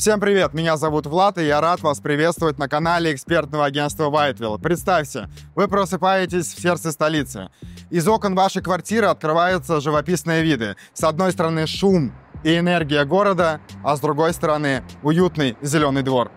Всем привет, меня зовут Влад, и я рад вас приветствовать на канале экспертного агентства Whiteville. Представьте, вы просыпаетесь в сердце столицы. Из окон вашей квартиры открываются живописные виды. С одной стороны шум и энергия города, а с другой стороны уютный зеленый двор.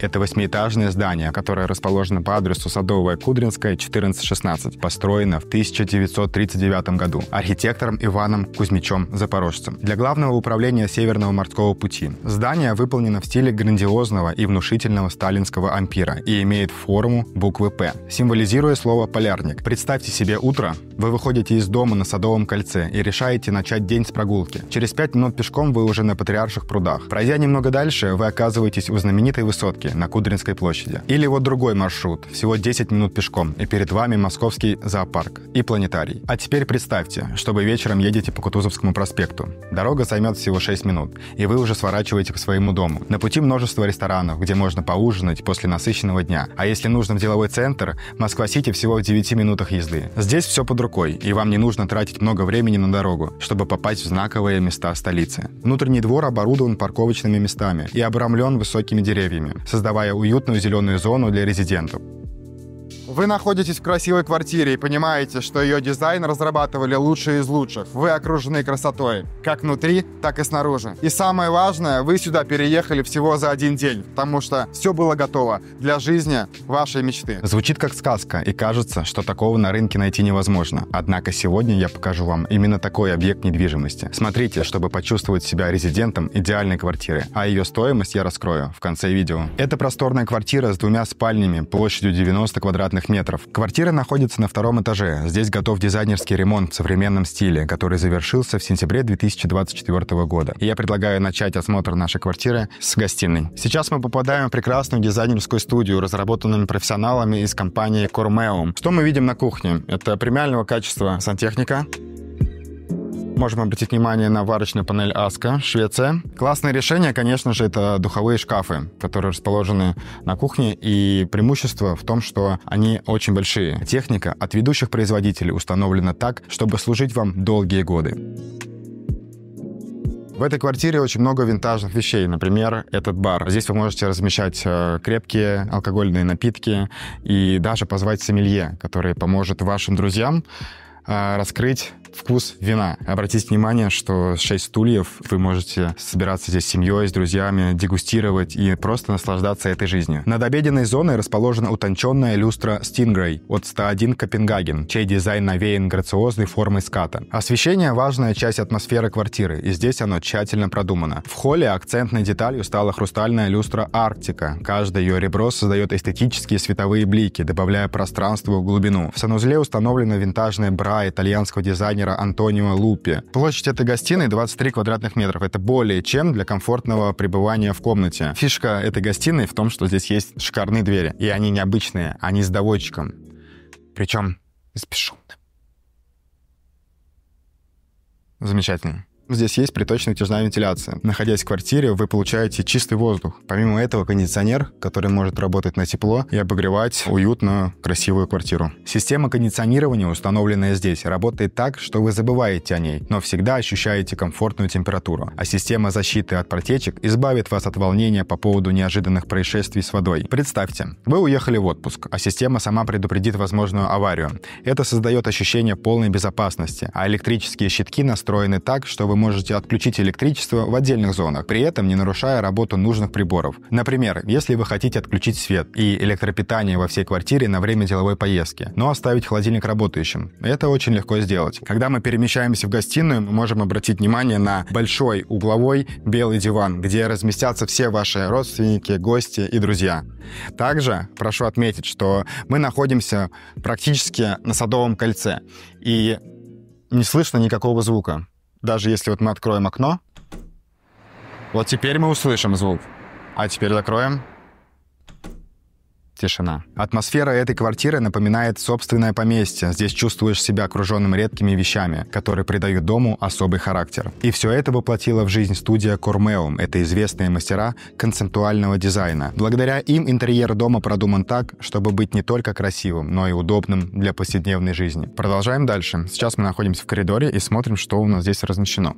Это восьмиэтажное здание, которое расположено по адресу Садовая Кудринская, 1416, построено в 1939 году архитектором Иваном Кузьмичем Запорожцем для главного управления Северного морского пути. Здание выполнено в стиле грандиозного и внушительного сталинского ампира и имеет форму буквы «П», символизируя слово «полярник». Представьте себе утро, вы выходите из дома на Садовом кольце и решаете начать день с прогулки. Через 5 минут пешком вы уже на Патриарших прудах. Пройдя немного дальше, вы оказываетесь у знаменитой высотки на Кудринской площади. Или вот другой маршрут, всего 10 минут пешком, и перед вами московский зоопарк и планетарий. А теперь представьте, что вы вечером едете по Кутузовскому проспекту. Дорога займет всего 6 минут, и вы уже сворачиваете к своему дому. На пути множество ресторанов, где можно поужинать после насыщенного дня. А если нужно в деловой центр, Москва-Сити всего в 9 минутах езды. Здесь все по-другому рукой, и вам не нужно тратить много времени на дорогу, чтобы попасть в знаковые места столицы. Внутренний двор оборудован парковочными местами и обрамлен высокими деревьями, создавая уютную зеленую зону для резидентов. Вы находитесь в красивой квартире и понимаете, что ее дизайн разрабатывали лучшие из лучших. Вы окружены красотой, как внутри, так и снаружи. И самое важное, вы сюда переехали всего за один день, потому что все было готово для жизни вашей мечты. Звучит как сказка, и кажется, что такого на рынке найти невозможно. Однако сегодня я покажу вам именно такой объект недвижимости. Смотрите, чтобы почувствовать себя резидентом идеальной квартиры, а ее стоимость я раскрою в конце видео. Это просторная квартира с двумя спальнями площадью 90 квадратных квадратных метров. Квартира находится на втором этаже. Здесь готов дизайнерский ремонт в современном стиле, который завершился в сентябре 2024 года. И я предлагаю начать осмотр нашей квартиры с гостиной. Сейчас мы попадаем в прекрасную дизайнерскую студию, разработанную профессионалами из компании Cormeum. Что мы видим на кухне? Это премиального качества сантехника, Можем обратить внимание на варочную панель Аска, Швеция. Классное решение, конечно же, это духовые шкафы, которые расположены на кухне, и преимущество в том, что они очень большие. Техника от ведущих производителей установлена так, чтобы служить вам долгие годы. В этой квартире очень много винтажных вещей. Например, этот бар. Здесь вы можете размещать э, крепкие алкогольные напитки и даже позвать сомелье, который поможет вашим друзьям э, раскрыть Вкус вина. Обратите внимание, что 6 стульев вы можете собираться здесь с семьей, с друзьями, дегустировать и просто наслаждаться этой жизнью. Над обеденной зоной расположена утонченная люстра Stingray от 101 Копенгаген, чей дизайн навеян грациозной формой ската. Освещение – важная часть атмосферы квартиры, и здесь оно тщательно продумано. В холле акцентной деталью стала хрустальная люстра Арктика. Каждое ее ребро создает эстетические световые блики, добавляя пространству и глубину. В санузле установлена винтажная бра итальянского дизайна дизайнера Антонио Лупи. Площадь этой гостиной 23 квадратных метров. Это более чем для комфортного пребывания в комнате. Фишка этой гостиной в том, что здесь есть шикарные двери. И они необычные, они а с доводчиком. Причем спешу бесшумным. Замечательно. Здесь есть приточная натяжная вентиляция. Находясь в квартире, вы получаете чистый воздух. Помимо этого, кондиционер, который может работать на тепло и обогревать уютную красивую квартиру. Система кондиционирования, установленная здесь, работает так, что вы забываете о ней, но всегда ощущаете комфортную температуру. А система защиты от протечек избавит вас от волнения по поводу неожиданных происшествий с водой. Представьте, вы уехали в отпуск, а система сама предупредит возможную аварию. Это создает ощущение полной безопасности, а электрические щитки настроены так, что вы можете отключить электричество в отдельных зонах, при этом не нарушая работу нужных приборов. Например, если вы хотите отключить свет и электропитание во всей квартире на время деловой поездки, но оставить холодильник работающим. Это очень легко сделать. Когда мы перемещаемся в гостиную, мы можем обратить внимание на большой угловой белый диван, где разместятся все ваши родственники, гости и друзья. Также прошу отметить, что мы находимся практически на Садовом кольце, и не слышно никакого звука даже если вот мы откроем окно, вот теперь мы услышим звук. А теперь закроем. Тишина. Атмосфера этой квартиры напоминает собственное поместье. Здесь чувствуешь себя окруженным редкими вещами, которые придают дому особый характер. И все это воплотила в жизнь студия Кормеум. Это известные мастера концептуального дизайна. Благодаря им интерьер дома продуман так, чтобы быть не только красивым, но и удобным для повседневной жизни. Продолжаем дальше. Сейчас мы находимся в коридоре и смотрим, что у нас здесь размещено.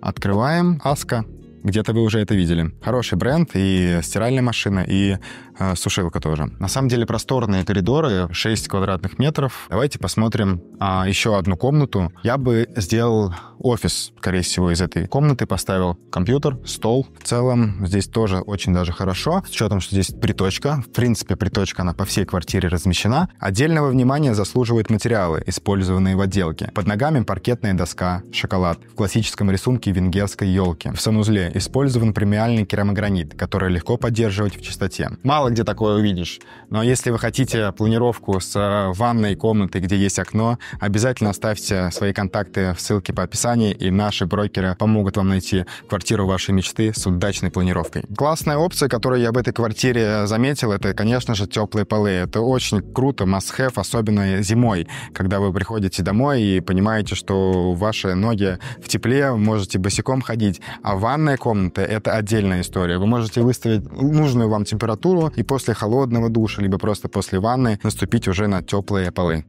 Открываем Аска где-то вы уже это видели. Хороший бренд, и стиральная машина, и э, сушилка тоже. На самом деле просторные коридоры, 6 квадратных метров. Давайте посмотрим а, еще одну комнату. Я бы сделал офис, скорее всего, из этой комнаты, поставил компьютер, стол. В целом здесь тоже очень даже хорошо, с учетом, что здесь приточка. В принципе, приточка, она по всей квартире размещена. Отдельного внимания заслуживают материалы, использованные в отделке. Под ногами паркетная доска, шоколад. В классическом рисунке венгерской елки. В санузле использован премиальный керамогранит, который легко поддерживать в чистоте. Мало где такое увидишь, но если вы хотите планировку с э, ванной комнатой, где есть окно, обязательно оставьте свои контакты в ссылке по описанию, и наши брокеры помогут вам найти квартиру вашей мечты с удачной планировкой. Классная опция, которую я в этой квартире заметил, это, конечно же, теплые полы. Это очень круто, must-have, особенно зимой, когда вы приходите домой и понимаете, что ваши ноги в тепле, можете босиком ходить, а ванная комнаты. Это отдельная история. Вы можете выставить нужную вам температуру и после холодного душа, либо просто после ванны наступить уже на теплые полы.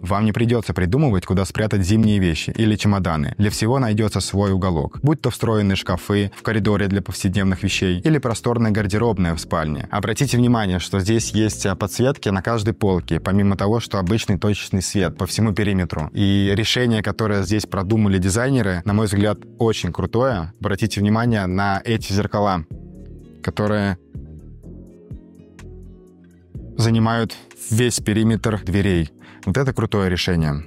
Вам не придется придумывать, куда спрятать зимние вещи или чемоданы. Для всего найдется свой уголок. Будь то встроенные шкафы в коридоре для повседневных вещей или просторная гардеробная в спальне. Обратите внимание, что здесь есть а, подсветки на каждой полке, помимо того, что обычный точечный свет по всему периметру. И решение, которое здесь продумали дизайнеры, на мой взгляд, очень крутое. Обратите внимание на эти зеркала, которые занимают весь периметр дверей. Вот это крутое решение.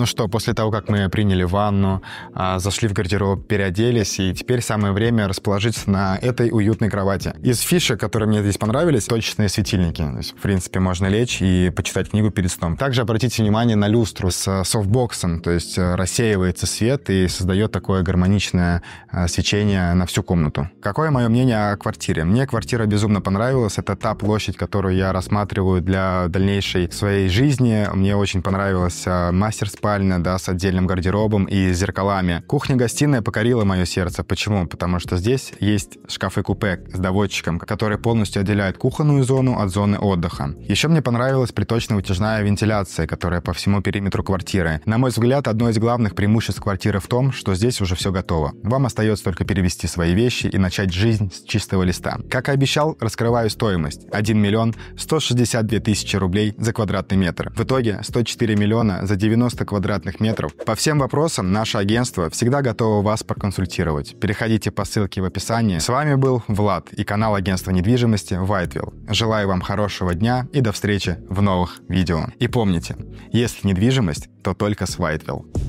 Ну что, после того, как мы приняли ванну, а, зашли в гардероб, переоделись, и теперь самое время расположиться на этой уютной кровати. Из фишек, которые мне здесь понравились, точечные светильники. То есть, в принципе, можно лечь и почитать книгу перед сном. Также обратите внимание на люстру с а, софтбоксом, то есть а, рассеивается свет и создает такое гармоничное свечение на всю комнату. Какое мое мнение о квартире? Мне квартира безумно понравилась. Это та площадь, которую я рассматриваю для дальнейшей своей жизни. Мне очень понравилась мастер-спа, спальня, да, с отдельным гардеробом и зеркалами. Кухня-гостиная покорила мое сердце. Почему? Потому что здесь есть шкафы-купе с доводчиком, который полностью отделяет кухонную зону от зоны отдыха. Еще мне понравилась приточно вытяжная вентиляция, которая по всему периметру квартиры. На мой взгляд, одно из главных преимуществ квартиры в том, что здесь уже все готово. Вам остается только перевести свои вещи и начать жизнь с чистого листа. Как и обещал, раскрываю стоимость. 1 миллион 162 тысячи рублей за квадратный метр. В итоге 104 миллиона за 90 квадратных квадратных метров. По всем вопросам наше агентство всегда готово вас проконсультировать. Переходите по ссылке в описании. С вами был Влад и канал агентства недвижимости Whiteville. Желаю вам хорошего дня и до встречи в новых видео. И помните, если недвижимость, то только с Whiteville.